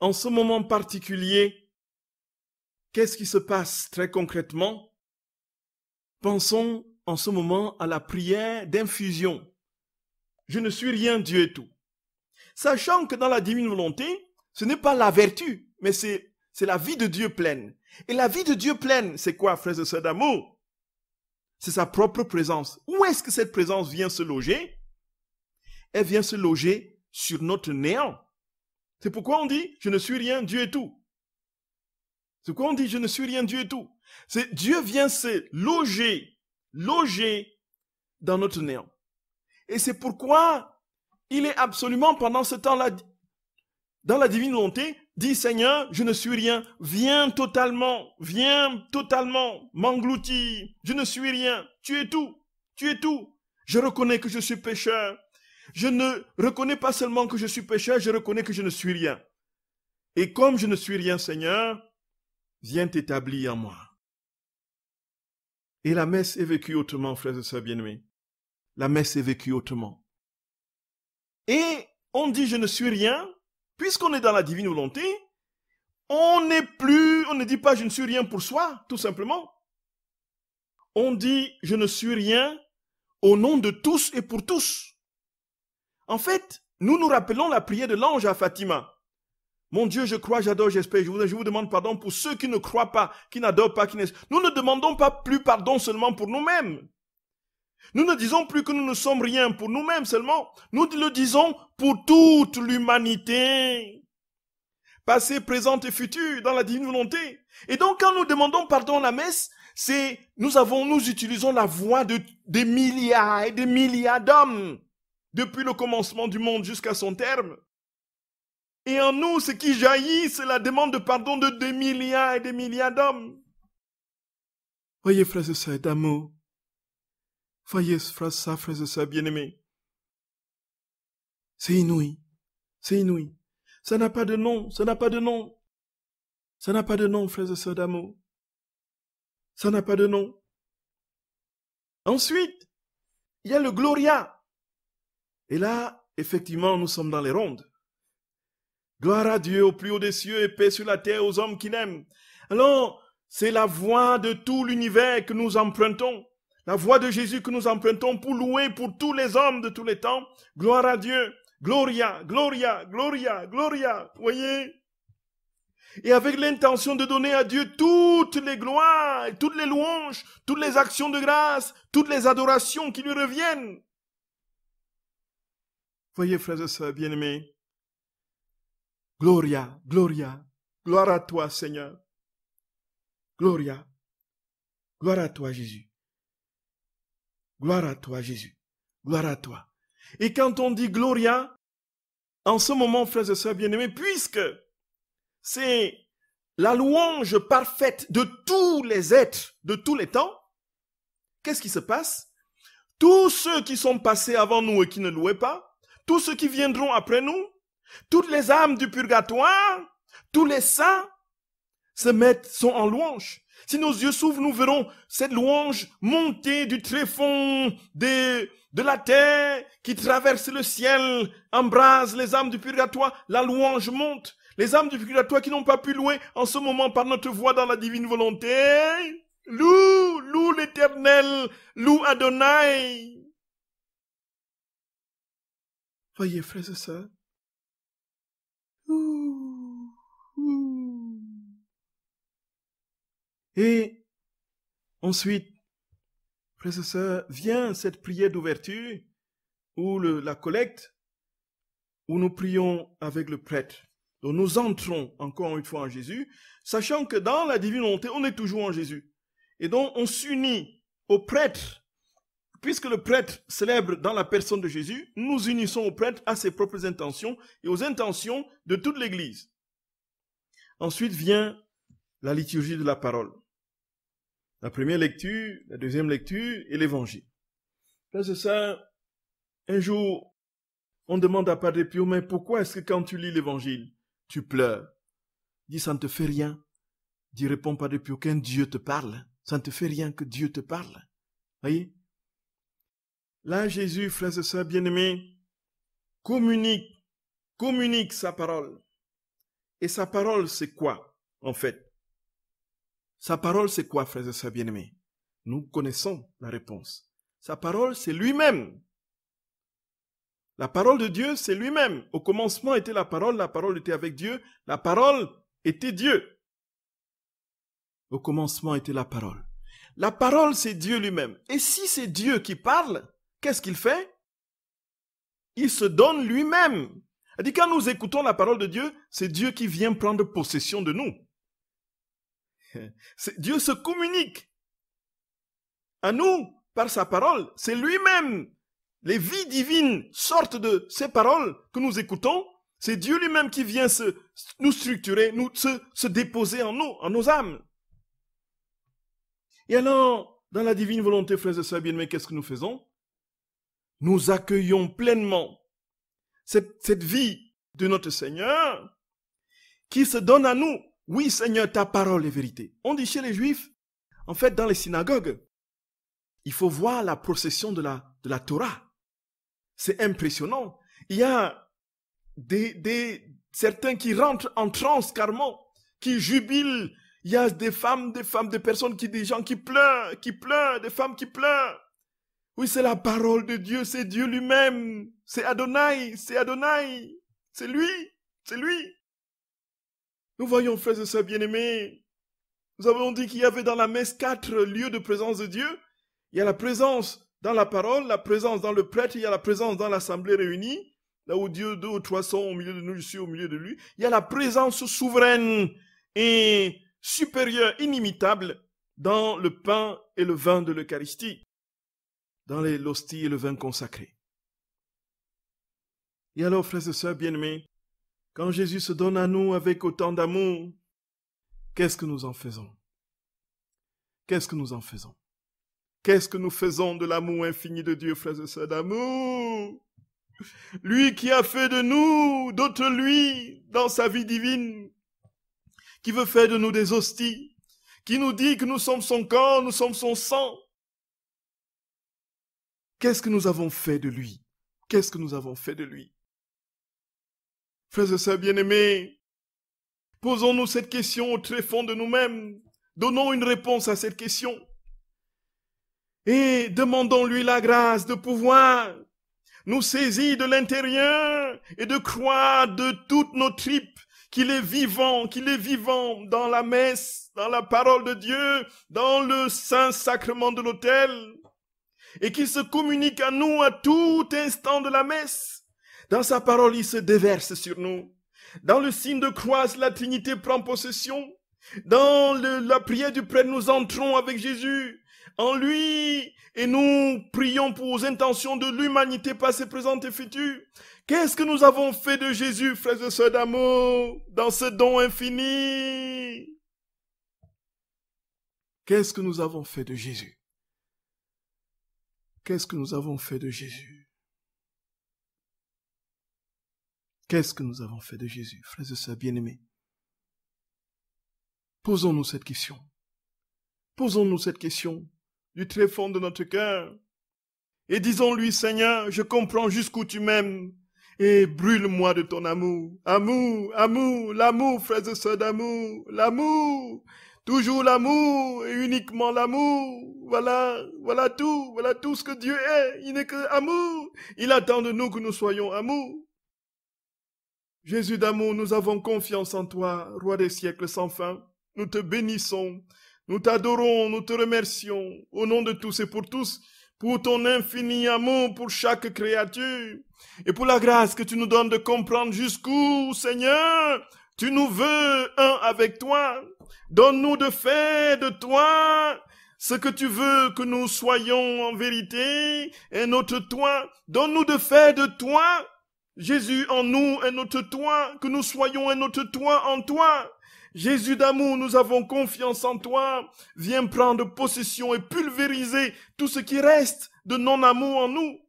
en ce moment particulier, qu'est-ce qui se passe très concrètement Pensons en ce moment à la prière d'infusion. Je ne suis rien, Dieu et tout. Sachant que dans la divine volonté, ce n'est pas la vertu, mais c'est, c'est la vie de Dieu pleine. Et la vie de Dieu pleine, c'est quoi, frères et sœurs d'amour C'est sa propre présence. Où est-ce que cette présence vient se loger elle vient se loger sur notre néant. C'est pourquoi on dit, je ne suis rien, Dieu est tout. C'est pourquoi on dit, je ne suis rien, Dieu est tout. C'est Dieu vient se loger, loger dans notre néant. Et c'est pourquoi il est absolument pendant ce temps-là, dans la divine volonté, dit Seigneur, je ne suis rien, viens totalement, viens totalement m'engloutir, je ne suis rien, tu es tout, tu es tout. Je reconnais que je suis pécheur, je ne reconnais pas seulement que je suis pécheur, je reconnais que je ne suis rien. Et comme je ne suis rien, Seigneur, viens t'établir en moi. Et la messe est vécue autrement, frères et sœurs bien-aimés. La messe est vécue autrement. Et on dit je ne suis rien, puisqu'on est dans la divine volonté, on n'est plus, on ne dit pas je ne suis rien pour soi, tout simplement. On dit je ne suis rien au nom de tous et pour tous. En fait, nous nous rappelons la prière de l'ange à Fatima. Mon Dieu, je crois, j'adore, j'espère. Je vous, je vous, demande pardon pour ceux qui ne croient pas, qui n'adorent pas, qui Nous ne demandons pas plus pardon seulement pour nous-mêmes. Nous ne disons plus que nous ne sommes rien pour nous-mêmes seulement. Nous le disons pour toute l'humanité. Passé, présent et futur dans la divine volonté. Et donc, quand nous demandons pardon à la messe, c'est, nous avons, nous utilisons la voix de, des milliards et des milliards d'hommes depuis le commencement du monde jusqu'à son terme. Et en nous, ce qui jaillit, c'est la demande de pardon de des milliards et des milliards d'hommes. Voyez, frères et sœurs d'amour. Voyez, frères et sœurs, bien-aimés. C'est inouï. C'est inouï. Ça n'a pas de nom. Ça n'a pas de nom. Ça n'a pas de nom, frères et sœurs d'amour. Ça n'a pas de nom. Ensuite, il y a le Gloria. Et là, effectivement, nous sommes dans les rondes. Gloire à Dieu au plus haut des cieux et paix sur la terre aux hommes qui l'aiment. Alors, c'est la voix de tout l'univers que nous empruntons, la voix de Jésus que nous empruntons pour louer pour tous les hommes de tous les temps. Gloire à Dieu. Gloria, gloria, gloria, gloria. Voyez Et avec l'intention de donner à Dieu toutes les gloires, toutes les louanges, toutes les actions de grâce, toutes les adorations qui lui reviennent. Voyez, frères et sœurs bien-aimés, Gloria, Gloria, gloire à toi, Seigneur. Gloria, gloire à toi, Jésus. Gloire à toi, Jésus. Gloire à toi. Et quand on dit Gloria, en ce moment, frères et sœurs bien-aimés, puisque c'est la louange parfaite de tous les êtres, de tous les temps, qu'est-ce qui se passe Tous ceux qui sont passés avant nous et qui ne louaient pas, tous ceux qui viendront après nous, toutes les âmes du purgatoire, tous les saints se mettent, sont en louange. Si nos yeux s'ouvrent, nous verrons cette louange monter du tréfonds de, de la terre qui traverse le ciel, embrase les âmes du purgatoire. La louange monte. Les âmes du purgatoire qui n'ont pas pu louer en ce moment par notre voix dans la divine volonté. Loue, loue l'éternel, loue Adonai. Voyez, frères et sœurs. Et ensuite, frères et sœurs, vient cette prière d'ouverture ou la collecte où nous prions avec le prêtre. Donc nous entrons encore une fois en Jésus, sachant que dans la divinité, on est toujours en Jésus. Et donc on s'unit au prêtre Puisque le prêtre célèbre dans la personne de Jésus, nous unissons au prêtre à ses propres intentions et aux intentions de toute l'Église. Ensuite vient la liturgie de la parole. La première lecture, la deuxième lecture et l'évangile. de ça, un jour, on demande à Padre Pio, mais pourquoi est-ce que quand tu lis l'évangile, tu pleures dit, ça ne te fait rien. Dis, répond Padre Pio, qu'un Dieu te parle. Ça ne te fait rien que Dieu te parle. Voyez Là, Jésus, frères et sœurs bien-aimés, communique, communique sa parole. Et sa parole, c'est quoi, en fait Sa parole, c'est quoi, frères et sœurs bien-aimés Nous connaissons la réponse. Sa parole, c'est lui-même. La parole de Dieu, c'est lui-même. Au commencement était la parole, la parole était avec Dieu, la parole était Dieu. Au commencement était la parole. La parole, c'est Dieu lui-même. Et si c'est Dieu qui parle, qu'est-ce qu'il fait Il se donne lui-même. dit quand nous écoutons la parole de Dieu, c'est Dieu qui vient prendre possession de nous. Dieu se communique à nous par sa parole. C'est lui-même. Les vies divines sortent de ces paroles que nous écoutons. C'est Dieu lui-même qui vient se, nous structurer, nous, se, se déposer en nous, en nos âmes. Et alors, dans la divine volonté, frères et sœurs bien-aimés, qu'est-ce que nous faisons nous accueillons pleinement cette, vie de notre Seigneur qui se donne à nous. Oui, Seigneur, ta parole est vérité. On dit chez les Juifs, en fait, dans les synagogues, il faut voir la procession de la, de la Torah. C'est impressionnant. Il y a des, des, certains qui rentrent en transe carrément, qui jubilent. Il y a des femmes, des femmes, des personnes qui, des gens qui pleurent, qui pleurent, des femmes qui pleurent. Oui, c'est la parole de Dieu, c'est Dieu lui-même. C'est Adonai, c'est Adonai. C'est lui, c'est lui. Nous voyons, frères et sœurs bien-aimés, nous avons dit qu'il y avait dans la messe quatre lieux de présence de Dieu. Il y a la présence dans la parole, la présence dans le prêtre, il y a la présence dans l'assemblée réunie, là où Dieu, deux ou trois sont au milieu de nous, je au milieu de lui. Il y a la présence souveraine et supérieure, inimitable, dans le pain et le vin de l'Eucharistie dans l'hostie et le vin consacré. Et alors, frères et sœurs bien-aimés, quand Jésus se donne à nous avec autant d'amour, qu'est-ce que nous en faisons Qu'est-ce que nous en faisons Qu'est-ce que nous faisons de l'amour infini de Dieu, frères et sœurs d'amour Lui qui a fait de nous d'autres lui dans sa vie divine, qui veut faire de nous des hosties, qui nous dit que nous sommes son corps, nous sommes son sang, Qu'est-ce que nous avons fait de lui Qu'est-ce que nous avons fait de lui Frères et sœurs bien-aimés, posons-nous cette question au très fond de nous-mêmes. Donnons une réponse à cette question. Et demandons-lui la grâce de pouvoir nous saisir de l'intérieur et de croire de toutes nos tripes qu'il est vivant, qu'il est vivant dans la messe, dans la parole de Dieu, dans le saint sacrement de l'autel et qu'il se communique à nous à tout instant de la messe. Dans sa parole, il se déverse sur nous. Dans le signe de croix, la Trinité prend possession. Dans le, la prière du prêtre, nous entrons avec Jésus en lui et nous prions pour les intentions de l'humanité passée, présente et future. Qu'est-ce que nous avons fait de Jésus, frères et sœurs d'amour, dans ce don infini Qu'est-ce que nous avons fait de Jésus Qu'est-ce que nous avons fait de Jésus Qu'est-ce que nous avons fait de Jésus, frères et sœurs bien-aimés Posons-nous cette question. Posons-nous cette question du très fond de notre cœur. Et disons-lui, Seigneur, je comprends jusqu'où tu m'aimes. Et brûle-moi de ton amour. Amour, amour, l'amour, frères et sœurs d'amour, l'amour. Toujours l'amour et uniquement l'amour. Voilà, voilà tout, voilà tout ce que Dieu est. Il n'est que amour. Il attend de nous que nous soyons amour. Jésus d'amour, nous avons confiance en toi, roi des siècles sans fin. Nous te bénissons, nous t'adorons, nous te remercions, au nom de tous et pour tous, pour ton infini amour pour chaque créature, et pour la grâce que tu nous donnes de comprendre jusqu'où, Seigneur, tu nous veux un avec toi. Donne-nous de faire de toi ce que tu veux que nous soyons en vérité, un notre toi. Donne-nous de faire de toi, Jésus en nous, un notre toi, que nous soyons un autre toi en toi. Jésus d'amour, nous avons confiance en toi. Viens prendre possession et pulvériser tout ce qui reste de non-amour en nous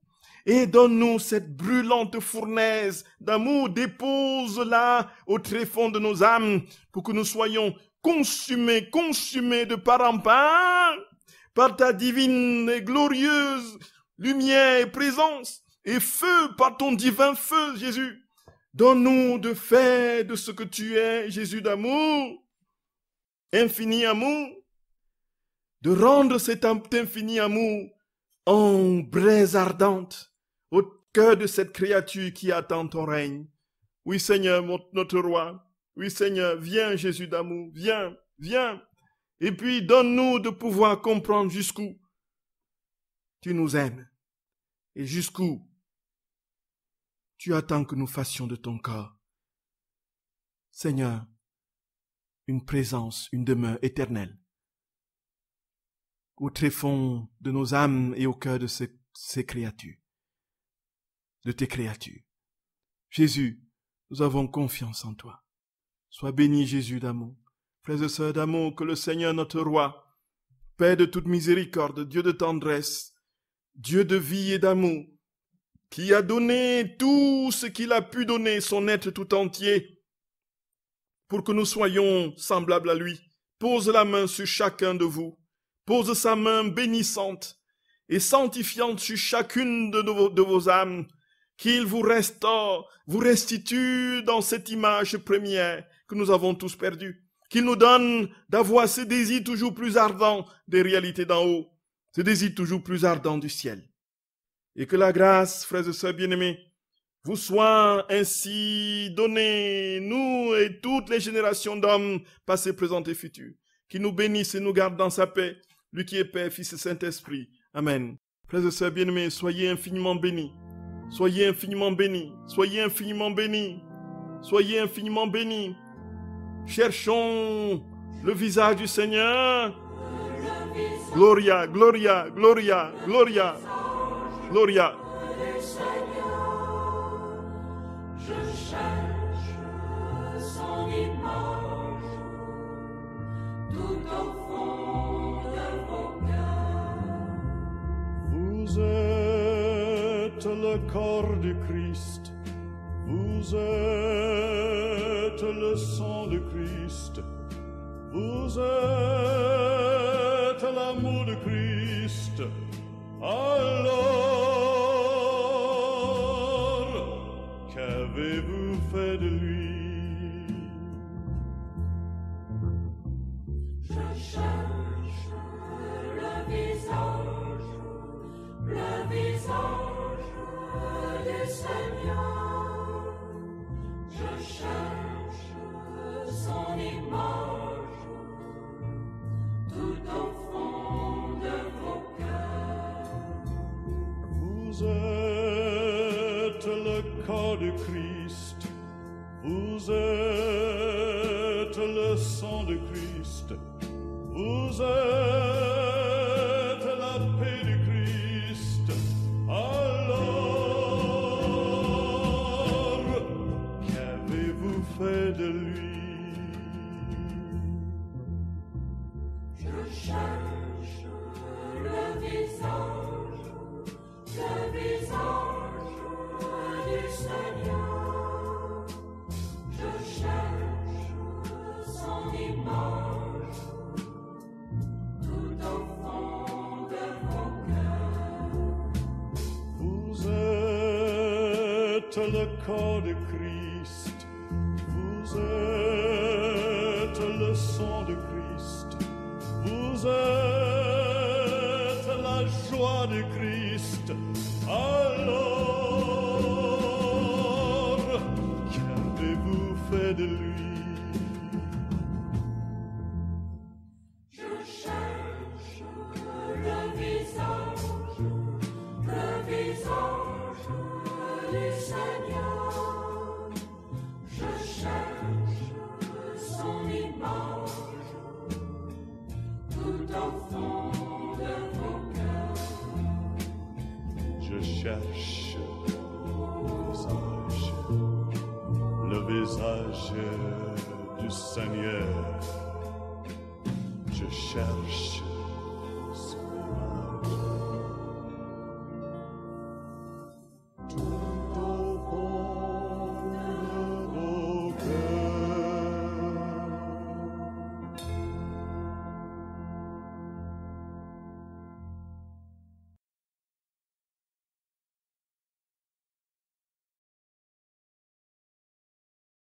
et donne-nous cette brûlante fournaise d'amour, dépose-la au tréfonds de nos âmes pour que nous soyons consumés, consumés de part en part par ta divine et glorieuse lumière et présence et feu par ton divin feu, Jésus. Donne-nous de faire de ce que tu es, Jésus d'amour, infini amour, de rendre cet infini amour en braise ardente au cœur de cette créature qui attend ton règne. Oui Seigneur, notre roi. Oui Seigneur, viens Jésus d'amour, viens, viens. Et puis donne-nous de pouvoir comprendre jusqu'où tu nous aimes et jusqu'où tu attends que nous fassions de ton corps. Seigneur, une présence, une demeure éternelle au tréfonds de nos âmes et au cœur de ces, ces créatures de tes créatures. Jésus, nous avons confiance en toi. Sois béni Jésus d'amour. Frères et sœurs d'amour, que le Seigneur notre roi, Père de toute miséricorde, Dieu de tendresse, Dieu de vie et d'amour, qui a donné tout ce qu'il a pu donner, son être tout entier, pour que nous soyons semblables à lui, pose la main sur chacun de vous, pose sa main bénissante et sanctifiante sur chacune de de vos âmes, qu'il vous restaure, vous restitue dans cette image première que nous avons tous perdue, qu'il nous donne d'avoir ce désir toujours plus ardent des réalités d'en haut, ce désir toujours plus ardent du ciel. Et que la grâce, frères et sœurs bien-aimés, vous soit ainsi donnée, nous et toutes les générations d'hommes, passés, présents et futurs, qui nous bénisse et nous garde dans sa paix, lui qui est Père, Fils et Saint-Esprit. Amen. Frères et sœurs bien-aimés, soyez infiniment bénis. Soyez infiniment bénis. Soyez infiniment bénis. Soyez infiniment bénis. Cherchons le visage du Seigneur. Gloria, gloria, gloria, gloria, gloria. Vous êtes corps du Christ. Vous êtes le sang de Christ. Vous êtes l'amour de Christ. Alors, qu'avez-vous fait de lui Je cherche le visage, le visage. Je cherche son image tout en fond de vos cœurs. Vous êtes le corps de Christ. Vous êtes le sang de Christ. Vous êtes